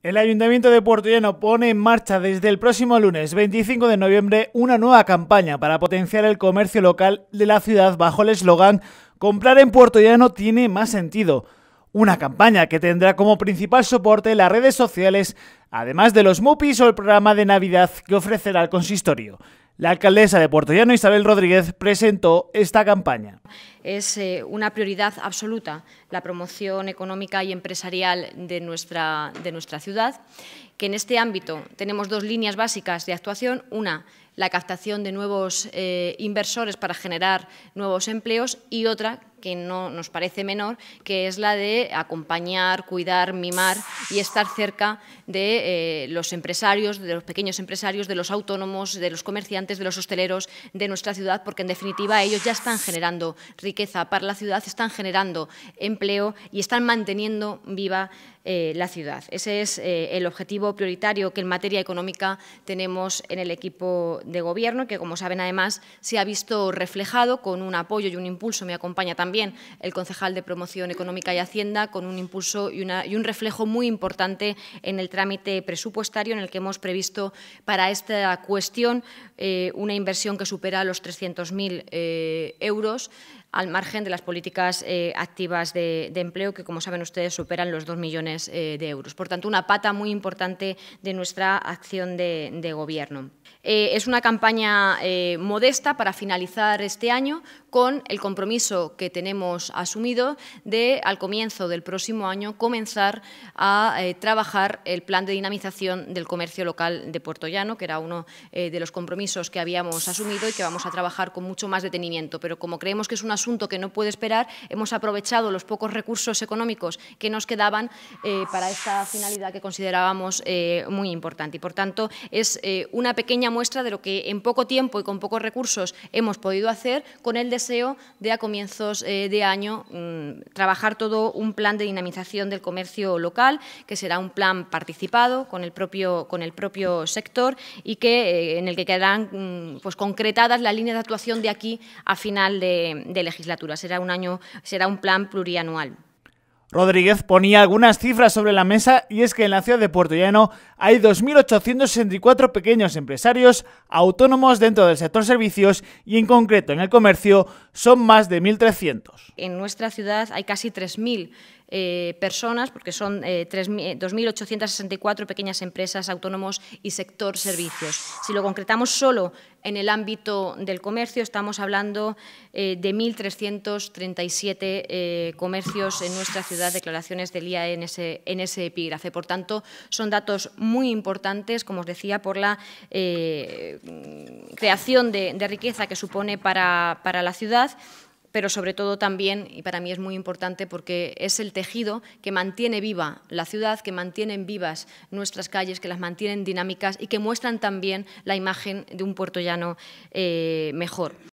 El Ayuntamiento de Puerto Llano pone en marcha desde el próximo lunes 25 de noviembre una nueva campaña para potenciar el comercio local de la ciudad bajo el eslogan Comprar en Puerto Llano tiene más sentido. Una campaña que tendrá como principal soporte las redes sociales, además de los MUPIs o el programa de Navidad que ofrecerá el consistorio. La alcaldesa de Puerto Llano, Isabel Rodríguez, presentó esta campaña. Es eh, una prioridad absoluta la promoción económica y empresarial de nuestra, de nuestra ciudad, que en este ámbito tenemos dos líneas básicas de actuación. Una, la captación de nuevos eh, inversores para generar nuevos empleos y otra, que no nos parece menor, que es la de acompañar, cuidar, mimar y estar cerca de eh, los empresarios, de los pequeños empresarios, de los autónomos, de los comerciantes de los hosteleros de nuestra ciudad, porque en definitiva ellos ya están generando riqueza para la ciudad, están generando empleo y están manteniendo viva eh, la ciudad. Ese es eh, el objetivo prioritario que en materia económica tenemos en el equipo de gobierno, que como saben además se ha visto reflejado con un apoyo y un impulso. Me acompaña también el concejal de Promoción Económica y Hacienda, con un impulso y, un reflejo muy importante en el trámite presupuestario en el que hemos previsto para esta cuestión eh, una inversión que supera los 300.000 eh, euros al margen de las políticas eh, activas de, empleo, que como saben ustedes superan los dos millones eh, de euros. Por tanto, una pata muy importante de nuestra acción de, gobierno. Eh, es una campaña modesta para finalizar este año con el compromiso que tenemos asumido de, al comienzo del próximo año, comenzar a trabajar el plan de dinamización del comercio local de Puerto que era uno de los compromisos que habíamos asumido y que vamos a trabajar con mucho más detenimiento. Pero como creemos que es una asunto que no puede esperar, hemos aprovechado los pocos recursos económicos que nos quedaban eh, para esta finalidad que considerábamos eh, muy importante. Y, por tanto, es eh, una pequeña muestra de lo que en poco tiempo y con pocos recursos hemos podido hacer con el deseo de a comienzos de año mm, trabajar todo un plan de dinamización del comercio local, que será un plan participado con el propio, con el propio sector y que, en el que quedarán mm, pues, concretadas las líneas de actuación de aquí a final de, del legislatura. Será un año, será un plan plurianual. Rodríguez ponía algunas cifras sobre la mesa y es que en la ciudad de Puerto Llano hay 2.864 pequeños empresarios autónomos dentro del sector servicios y en concreto en el comercio son más de 1.300. En nuestra ciudad hay casi 3.000 eh, personas, porque son 2.864 eh, eh, pequeñas empresas, autónomos y sector servicios. Si lo concretamos solo en el ámbito del comercio, estamos hablando de 1.337 comercios en nuestra ciudad, declaraciones del IAE en ese, epígrafe. Por tanto, son datos muy importantes, como os decía, por la mm, creación de, riqueza que supone para, para la ciudad pero sobre todo también, y para mí es muy importante porque es el tejido que mantiene viva la ciudad, que mantienen vivas nuestras calles, que las mantienen dinámicas y que muestran también la imagen de un puerto llano eh, mejor.